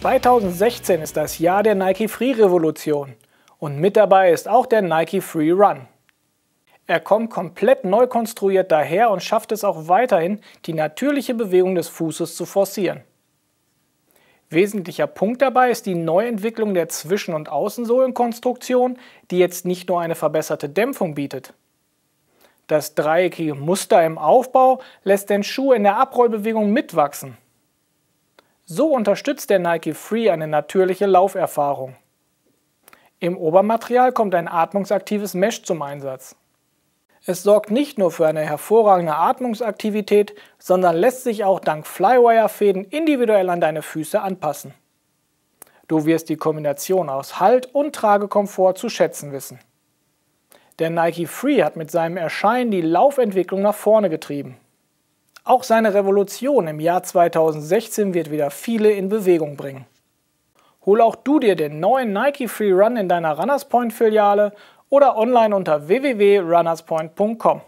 2016 ist das Jahr der Nike Free Revolution und mit dabei ist auch der Nike Free Run. Er kommt komplett neu konstruiert daher und schafft es auch weiterhin, die natürliche Bewegung des Fußes zu forcieren. Wesentlicher Punkt dabei ist die Neuentwicklung der Zwischen- und Außensohlenkonstruktion, die jetzt nicht nur eine verbesserte Dämpfung bietet. Das dreieckige Muster im Aufbau lässt den Schuh in der Abrollbewegung mitwachsen. So unterstützt der Nike Free eine natürliche Lauferfahrung. Im Obermaterial kommt ein atmungsaktives Mesh zum Einsatz. Es sorgt nicht nur für eine hervorragende Atmungsaktivität, sondern lässt sich auch dank Flywire-Fäden individuell an deine Füße anpassen. Du wirst die Kombination aus Halt und Tragekomfort zu schätzen wissen. Der Nike Free hat mit seinem Erscheinen die Laufentwicklung nach vorne getrieben. Auch seine Revolution im Jahr 2016 wird wieder viele in Bewegung bringen. Hol auch du dir den neuen Nike Free Run in deiner Runners Point Filiale oder online unter www.runnerspoint.com.